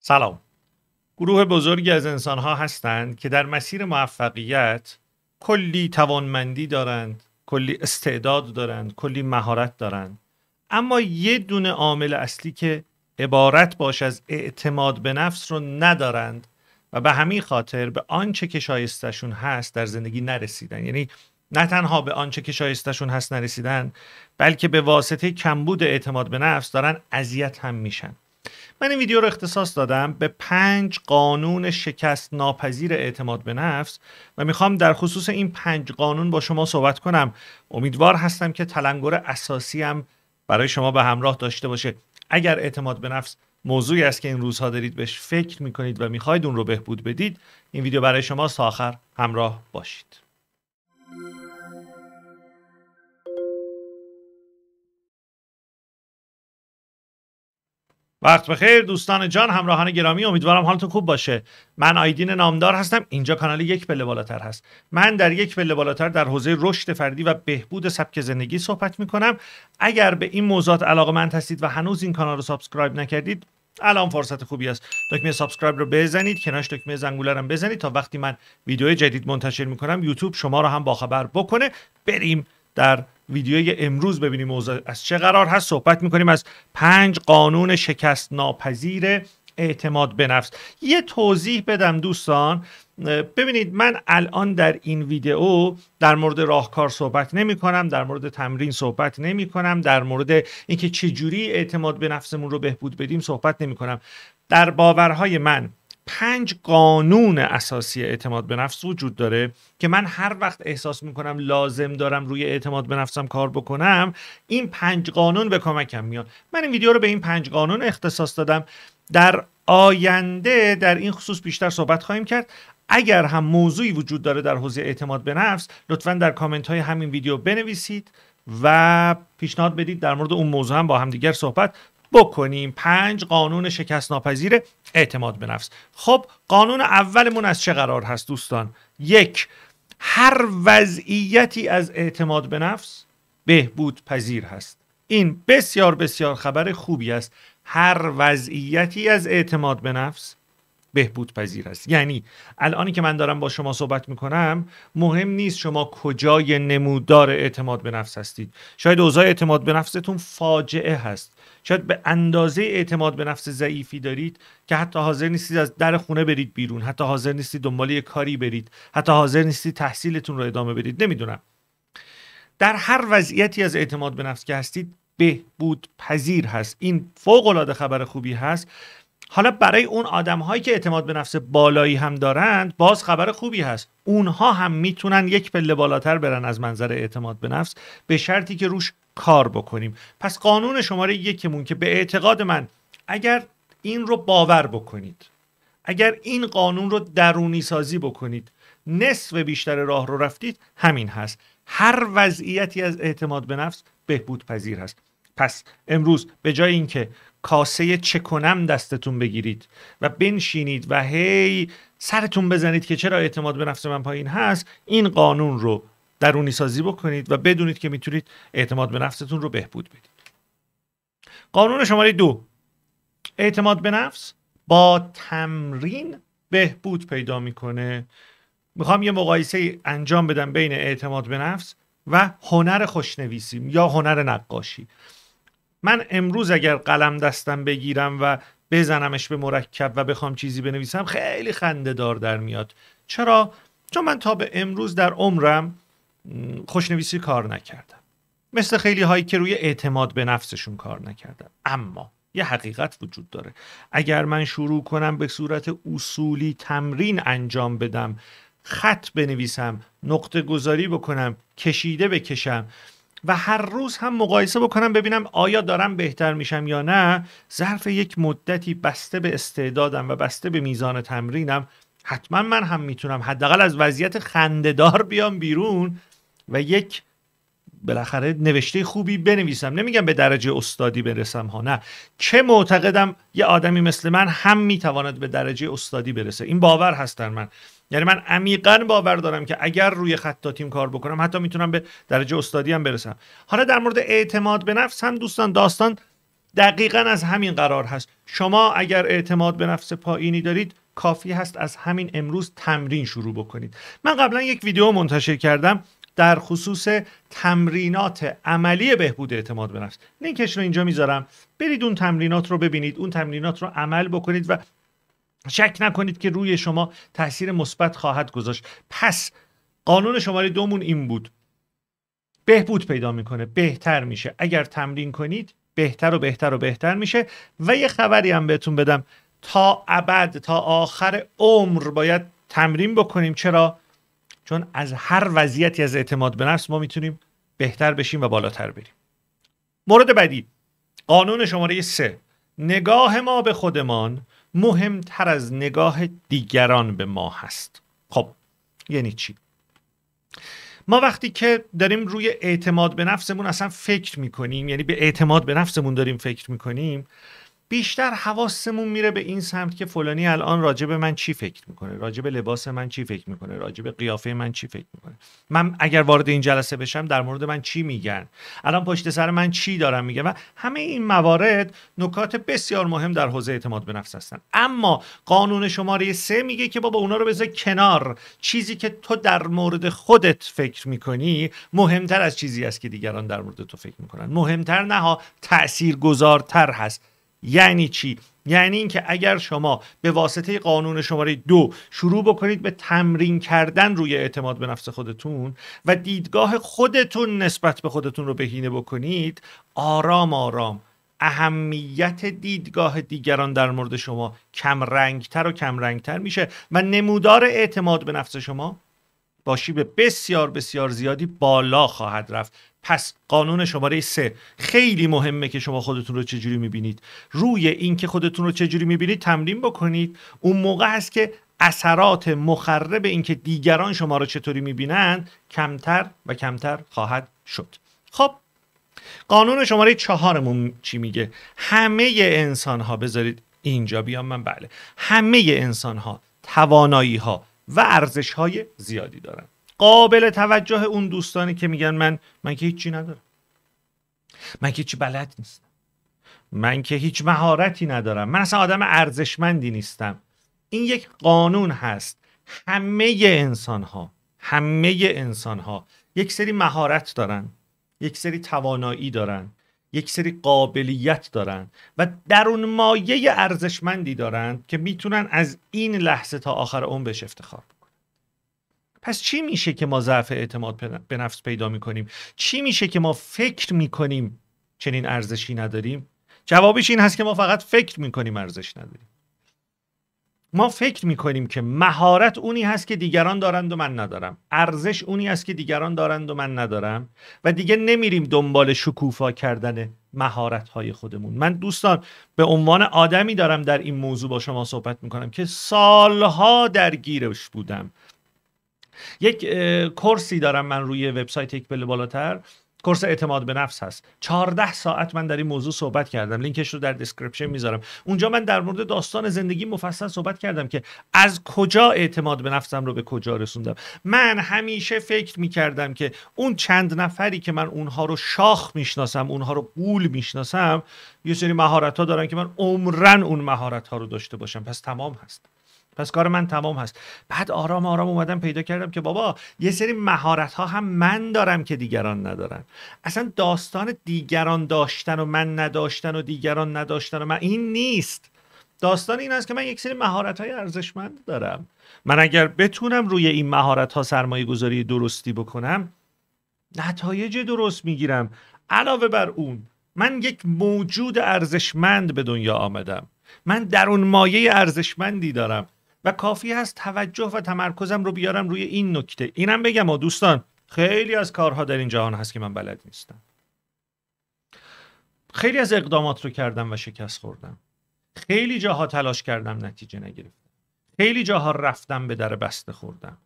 سلام گروه بزرگی از انسانها هستند که در مسیر موفقیت کلی توانمندی دارند کلی استعداد دارند کلی مهارت دارند اما یه دونه عامل اصلی که عبارت باش از اعتماد به نفس رو ندارند و به همین خاطر به آنچه که شایستشون هست در زندگی نرسیدن یعنی نه تنها به آنچه که شایستشون هست نرسیدن بلکه به واسطه کمبود اعتماد به نفس دارن اذیت هم میشن من این ویدیو رو اختصاص دادم به پنج قانون شکست ناپذیر اعتماد به نفس و میخوام در خصوص این پنج قانون با شما صحبت کنم امیدوار هستم که تلنگر اساسی هم برای شما به همراه داشته باشه اگر اعتماد به نفس موضوعی است که این روزها دارید بهش فکر میکنید و میخواید اون رو بهبود بدید این ویدیو برای شما تا آخر همراه باشید وقت بخیر دوستان جان همراهان گرامی امیدوارم حالتون خوب باشه من آیدین نامدار هستم اینجا کانال یک پله بالاتر هست من در یک پله بالاتر در حوزه رشد فردی و بهبود سبک زندگی صحبت می کنم اگر به این موضوعات علاقه من هستید و هنوز این کانال رو سابسکرایب نکردید الان فرصت خوبی است دکمه سابسکرایب رو بزنید کنارش دکمه زنگوله رو بزنید تا وقتی من ویدیو جدید منتشر میکنم یوتیوب شما رو هم باخبر بکنه بریم در ویدیوی امروز ببینیم موضوع از چه قرار هست صحبت میکنیم از پنج قانون شکست ناپذیر اعتماد به نفس یه توضیح بدم دوستان ببینید من الان در این ویدیو در مورد راهکار صحبت نمی کنم در مورد تمرین صحبت نمی کنم در مورد اینکه چجوری اعتماد به نفسمون رو بهبود بدیم صحبت نمی کنم در باورهای من پنج قانون اساسی اعتماد به نفس وجود داره که من هر وقت احساس میکنم لازم دارم روی اعتماد به نفسم کار بکنم این پنج قانون به کمکم میاد من این ویدیو رو به این پنج قانون اختصاص دادم در آینده در این خصوص بیشتر صحبت خواهیم کرد اگر هم موضوعی وجود داره در حوزه اعتماد به نفس لطفا در کامنت های همین ویدیو بنویسید و پیشنهاد بدید در مورد اون موضوع هم با همدیگر صحبت بکنیم پنج قانون شکست ناپذیر اعتماد به نفس خب قانون اولمون از چه قرار هست دوستان یک هر وضعیتی از اعتماد به نفس بهبود پذیر هست این بسیار بسیار خبر خوبی است هر وضعیتی از اعتماد به نفس بهبود پذیر است یعنی الانی که من دارم با شما صحبت میکنم مهم نیست شما کجای نمودار اعتماد به نفس هستید شاید اوضاع اعتماد به نفستون فاجعه هست شاید به اندازه اعتماد به نفس ضعیفی دارید که حتی حاضر نیستید از در خونه برید بیرون حتی حاضر نیستید دنبال یه کاری برید حتی حاضر نیستید تحصیلتون رو ادامه بدید نمیدونم در هر وضعیتی از اعتماد به نفس که هستید بهبود پذیر هست این فوق العاده خبر خوبی هست حالا برای اون آدم هایی که اعتماد به نفس بالایی هم دارند باز خبر خوبی هست اونها هم میتونن یک پله بالاتر برن از منظر اعتماد به نفس به شرطی که روش کار بکنیم پس قانون شماره یکمون که به اعتقاد من اگر این رو باور بکنید اگر این قانون رو درونی سازی بکنید نصف بیشتر راه رو رفتید همین هست هر وضعیتی از اعتماد به نفس بهبود پذیر هست پس امروز به جای اینکه کاسه چه دستتون بگیرید و بنشینید و هی سرتون بزنید که چرا اعتماد به نفس من پایین هست این قانون رو درونی سازی بکنید و بدونید که میتونید اعتماد به نفستون رو بهبود بدید قانون شماره دو اعتماد به نفس با تمرین بهبود پیدا میکنه میخوام یه مقایسه انجام بدم بین اعتماد به نفس و هنر خوشنویسی یا هنر نقاشی من امروز اگر قلم دستم بگیرم و بزنمش به مرکب و بخوام چیزی بنویسم خیلی خنده دار در میاد چرا چون من تا به امروز در عمرم خوشنویسی کار نکردم مثل خیلی هایی که روی اعتماد به نفسشون کار نکردن اما یه حقیقت وجود داره اگر من شروع کنم به صورت اصولی تمرین انجام بدم خط بنویسم نقطه گذاری بکنم کشیده بکشم و هر روز هم مقایسه بکنم ببینم آیا دارم بهتر میشم یا نه ظرف یک مدتی بسته به استعدادم و بسته به میزان تمرینم حتما من هم میتونم حداقل از وضعیت خندهدار بیام بیرون و یک بالاخره نوشته خوبی بنویسم نمیگم به درجه استادی برسم ها نه چه معتقدم یه آدمی مثل من هم میتواند به درجه استادی برسه این باور هست در من یعنی من عمیقا باور دارم که اگر روی تیم کار بکنم حتی میتونم به درجه استادی هم برسم حالا در مورد اعتماد به نفس هم دوستان داستان دقیقا از همین قرار هست شما اگر اعتماد به نفس پایینی دارید کافی هست از همین امروز تمرین شروع بکنید من قبلا یک ویدیو منتشر کردم در خصوص تمرینات عملی بهبود اعتماد به نفس لینکش رو اینجا میذارم برید اون تمرینات رو ببینید اون تمرینات رو عمل بکنید و شک نکنید که روی شما تاثیر مثبت خواهد گذاشت پس قانون شماره دومون این بود بهبود پیدا میکنه بهتر میشه اگر تمرین کنید بهتر و بهتر و بهتر میشه و یه خبری هم بهتون بدم تا ابد تا آخر عمر باید تمرین بکنیم چرا چون از هر وضعیتی از اعتماد به نفس ما میتونیم بهتر بشیم و بالاتر بریم مورد بعدی قانون شماره سه نگاه ما به خودمان مهمتر از نگاه دیگران به ما هست خب یعنی چی ما وقتی که داریم روی اعتماد به نفسمون اصلا فکر میکنیم یعنی به اعتماد به نفسمون داریم فکر میکنیم بیشتر حواسمون میره به این سمت که فلانی الان راجب من چی فکر میکنه راجب لباس من چی فکر میکنه راجب قیافه من چی فکر میکنه من اگر وارد این جلسه بشم در مورد من چی میگن الان پشت سر من چی دارم میگه و همه این موارد نکات بسیار مهم در حوزه اعتماد به نفس هستن اما قانون شماره سه میگه که بابا اونا رو بذار کنار چیزی که تو در مورد خودت فکر میکنی مهمتر از چیزی است که دیگران در مورد تو فکر میکنن مهمتر نه تاثیرگذارتر هست یعنی چی یعنی اینکه اگر شما به واسطه قانون شماره دو شروع بکنید به تمرین کردن روی اعتماد به نفس خودتون و دیدگاه خودتون نسبت به خودتون رو بهینه بکنید آرام آرام اهمیت دیدگاه دیگران در مورد شما کم رنگتر و کم رنگتر میشه و نمودار اعتماد به نفس شما با شیب بسیار بسیار زیادی بالا خواهد رفت پس قانون شماره سه خیلی مهمه که شما خودتون رو چجوری میبینید روی اینکه خودتون رو چجوری میبینید تمرین بکنید اون موقع هست که اثرات مخرب اینکه دیگران شما رو چطوری میبینند کمتر و کمتر خواهد شد خب قانون شماره چهارمون چی میگه همه انسان ها بذارید اینجا بیام من بله همه انسان ها توانایی ها و ارزش های زیادی دارن قابل توجه اون دوستانی که میگن من من که هیچی ندارم من که هیچی بلد نیستم من که هیچ مهارتی ندارم من اصلا آدم ارزشمندی نیستم این یک قانون هست همه انسان ها همه انسان ها یک سری مهارت دارن یک سری توانایی دارن یک سری قابلیت دارند و درون مایه ارزشمندی دارند که میتونن از این لحظه تا آخر اون بهش افتخار بکنن پس چی میشه که ما ضعف اعتماد به نفس پیدا میکنیم چی میشه که ما فکر میکنیم چنین ارزشی نداریم جوابش این هست که ما فقط فکر میکنیم ارزش نداریم ما فکر میکنیم که مهارت اونی هست که دیگران دارند و من ندارم ارزش اونی هست که دیگران دارند و من ندارم و دیگه نمیریم دنبال شکوفا کردن مهارت های خودمون من دوستان به عنوان آدمی دارم در این موضوع با شما صحبت میکنم که سالها درگیرش بودم یک کرسی دارم من روی وبسایت یک بله بالاتر کورس اعتماد به نفس هست 14 ساعت من در این موضوع صحبت کردم لینکش رو در دیسکریپشن میذارم اونجا من در مورد داستان زندگی مفصل صحبت کردم که از کجا اعتماد به نفسم رو به کجا رسوندم من همیشه فکر میکردم که اون چند نفری که من اونها رو شاخ میشناسم اونها رو قول میشناسم یه سری مهارت ها دارن که من عمرن اون مهارت ها رو داشته باشم پس تمام هست پس کار من تمام هست بعد آرام آرام اومدم پیدا کردم که بابا یه سری مهارت ها هم من دارم که دیگران ندارن اصلا داستان دیگران داشتن و من نداشتن و دیگران نداشتن و من این نیست داستان این است که من یک سری مهارت های ارزشمند دارم من اگر بتونم روی این مهارت ها سرمایه گذاری درستی بکنم نتایج درست میگیرم علاوه بر اون من یک موجود ارزشمند به دنیا آمدم من در اون مایه ارزشمندی دارم و کافی هست توجه و تمرکزم رو بیارم روی این نکته اینم بگم و دوستان خیلی از کارها در این جهان هست که من بلد نیستم خیلی از اقدامات رو کردم و شکست خوردم خیلی جاها تلاش کردم نتیجه نگرفتم خیلی جاها رفتم به در بسته خوردم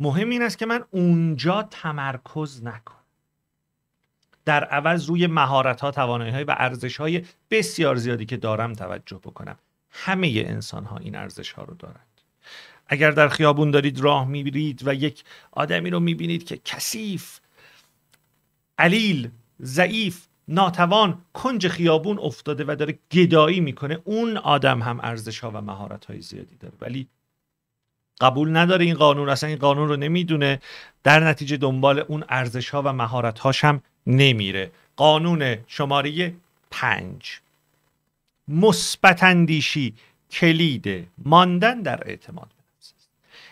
مهم این است که من اونجا تمرکز نکنم در عوض روی مهارت ها توانایی های و ارزش های بسیار زیادی که دارم توجه بکنم همه انسان ها این ارزش ها رو دارن اگر در خیابون دارید راه میبرید و یک آدمی رو میبینید که کثیف علیل ضعیف ناتوان کنج خیابون افتاده و داره گدایی میکنه اون آدم هم ارزش ها و مهارت های زیادی داره ولی قبول نداره این قانون اصلا این قانون رو نمیدونه در نتیجه دنبال اون ارزش ها و مهارت هاش هم نمیره قانون شماره پنج مثبت اندیشی کلید ماندن در اعتماد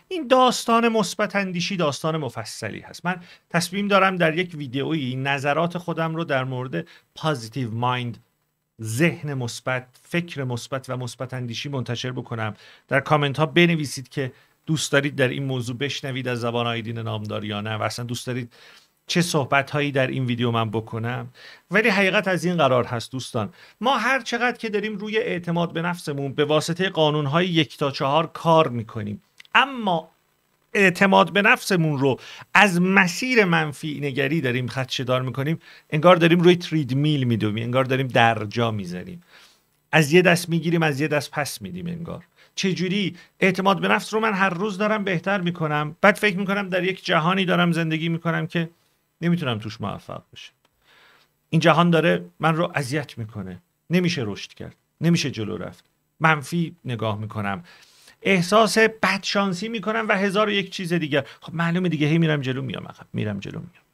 این داستان مثبت اندیشی داستان مفصلی هست من تصمیم دارم در یک ویدئوی نظرات خودم رو در مورد پازیتیو مایند ذهن مثبت فکر مثبت و مثبت اندیشی منتشر بکنم در کامنت ها بنویسید که دوست دارید در این موضوع بشنوید از زبان آیدین نامدار یا نه و اصلا دوست دارید چه صحبت هایی در این ویدیو من بکنم ولی حقیقت از این قرار هست دوستان ما هر چقدر که داریم روی اعتماد به نفسمون به واسطه قانون های یک تا چهار کار میکنیم اما اعتماد به نفسمون رو از مسیر منفی نگری داریم خدشدار میکنیم انگار داریم روی ترید میل میدومیم انگار داریم درجا میزنیم از یه دست میگیریم از یه دست پس میدیم انگار چجوری اعتماد به نفس رو من هر روز دارم بهتر میکنم بعد فکر میکنم در یک جهانی دارم زندگی میکنم که نمیتونم توش موفق بشم این جهان داره من رو اذیت میکنه نمیشه رشد کرد نمیشه جلو رفت منفی نگاه میکنم احساس بدشانسی میکنم و هزار و یک چیز دیگر خب معلومه دیگه هی میرم جلو میام عقب میرم جلو میام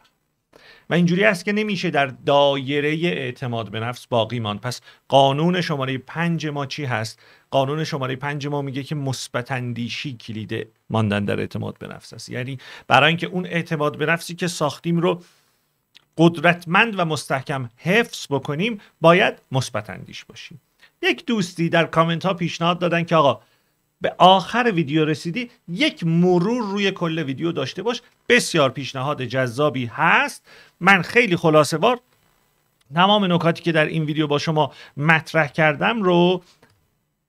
و اینجوری است که نمیشه در دایره اعتماد به نفس باقی ماند پس قانون شماره پنج ما چی هست قانون شماره پنج ما میگه که مثبت اندیشی کلید ماندن در اعتماد به نفس است یعنی برای اینکه اون اعتماد به نفسی که ساختیم رو قدرتمند و مستحکم حفظ بکنیم باید مثبت باشیم یک دوستی در کامنت ها پیشنهاد دادن که آقا به آخر ویدیو رسیدی یک مرور روی کل ویدیو داشته باش بسیار پیشنهاد جذابی هست من خیلی خلاصه بار تمام نکاتی که در این ویدیو با شما مطرح کردم رو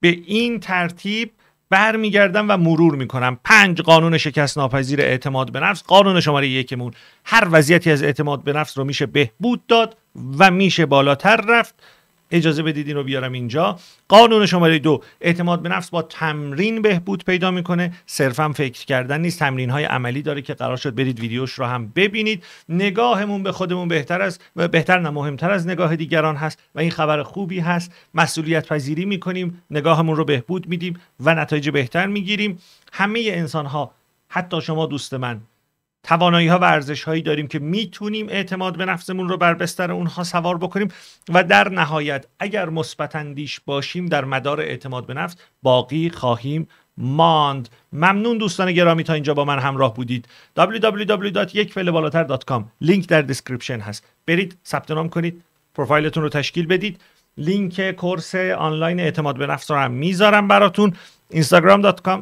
به این ترتیب برمیگردم و مرور میکنم پنج قانون شکست ناپذیر اعتماد به نفس قانون شماره یکمون هر وضعیتی از اعتماد به نفس رو میشه بهبود داد و میشه بالاتر رفت اجازه بدید این رو بیارم اینجا قانون شماره دو اعتماد به نفس با تمرین بهبود پیدا میکنه صرفا فکر کردن نیست تمرین های عملی داره که قرار شد برید ویدیوش رو هم ببینید نگاهمون به خودمون بهتر است و بهتر نه مهمتر از نگاه دیگران هست و این خبر خوبی هست مسئولیت پذیری میکنیم نگاهمون رو بهبود میدیم و نتایج بهتر میگیریم همه انسان ها حتی شما دوست من توانایی ها و ارزش هایی داریم که میتونیم اعتماد به نفسمون رو بر بستر اونها سوار بکنیم و در نهایت اگر مثبت اندیش باشیم در مدار اعتماد به نفس باقی خواهیم ماند ممنون دوستان گرامی تا اینجا با من همراه بودید www.یکپلهبالاتر.com لینک در دیسکریپشن هست برید ثبت نام کنید پروفایلتون رو تشکیل بدید لینک کورس آنلاین اعتماد به نفس رو هم میذارم براتون instagram.com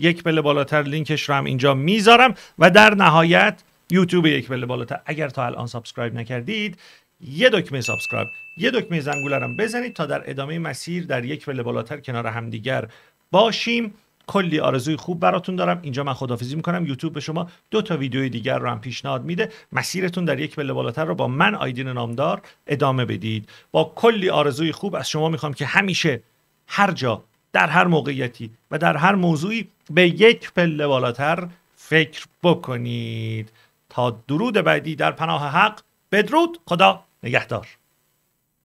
یک پله بالاتر لینکش رو هم اینجا میذارم و در نهایت یوتیوب یک پله بالاتر اگر تا الان سابسکرایب نکردید یه دکمه سابسکرایب یه دکمه زنگوله رو بزنید تا در ادامه مسیر در یک پله بالاتر کنار همدیگر باشیم کلی آرزوی خوب براتون دارم اینجا من خدافیزی میکنم یوتیوب به شما دو تا ویدیوی دیگر رو هم پیشنهاد میده مسیرتون در یک پله بالاتر رو با من آیدین نامدار ادامه بدید با کلی آرزوی خوب از شما میخوام که همیشه هر جا در هر موقعیتی و در هر موضوعی به یک پله بالاتر فکر بکنید تا درود بعدی در پناه حق بدرود خدا نگهدار